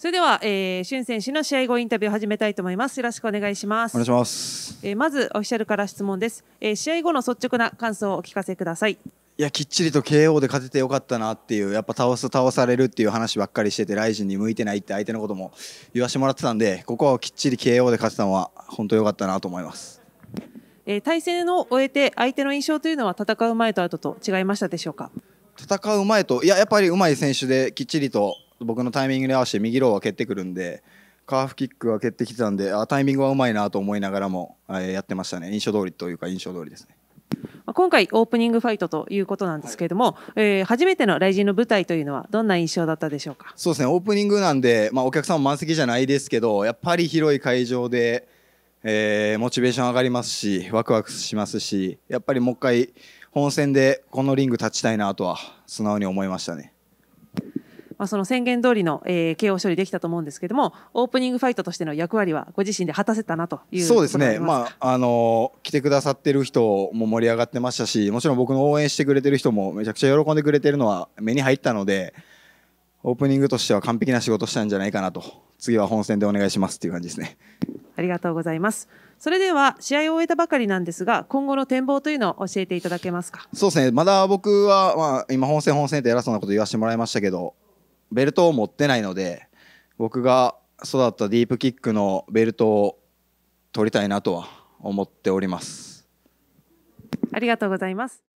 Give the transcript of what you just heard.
それでは、えー、俊選手の試合後インタビューを始めたいと思います。よろしくお願いします。お願いします。えー、まずオフィシャルから質問です、えー。試合後の率直な感想をお聞かせください。いやきっちりと KO で勝ててよかったなっていうやっぱ倒す倒されるっていう話ばっかりしててライジンに向いてないって相手のことも言わしてもらってたんでここはきっちり KO で勝てたのは本当良かったなと思います、えー、対戦を終えて相手の印象というのは戦う前と後と違いましたでしょうか戦う前といややっぱりうまい選手できっちりと僕のタイミングに合わせて右ローは蹴ってくるんでカーフキックは蹴ってきてたんであタイミングはうまいなと思いながらも、えやってましたね印象通りというか印象通りですね。今回オープニングファイトということなんですけれども、はい、えー、初めての来人の舞台というのはどんな印象だったでしょうかそうですねオープニングなんで、まあ、お客さんも満席じゃないですけどやっぱり広い会場で、えー、モチベーション上がりますしワクワクしますしやっぱりもう一回本戦でこのリング立ちたいなとは素直に思いましたね。まあ、その宣言通りの、えー、KO 処理できたと思うんですけどもオープニングファイトとしての役割はご自身で果たせたなというそうですねまああの来てくださってる人も盛り上がってましたしもちろん僕の応援してくれてる人もめちゃくちゃ喜んでくれてるのは目に入ったのでオープニングとしては完璧な仕事したんじゃないかなと次は本戦でお願いしますっていう感じですねありがとうございますそれでは試合を終えたばかりなんですが今後の展望というのを教えていただけますかそうですねまだ僕は、まあ、今本戦本戦って偉そうなこと言わせてもらいましたけどベルトを持ってないので僕が育ったディープキックのベルトを取りたいなとは思っております。ありがとうございます。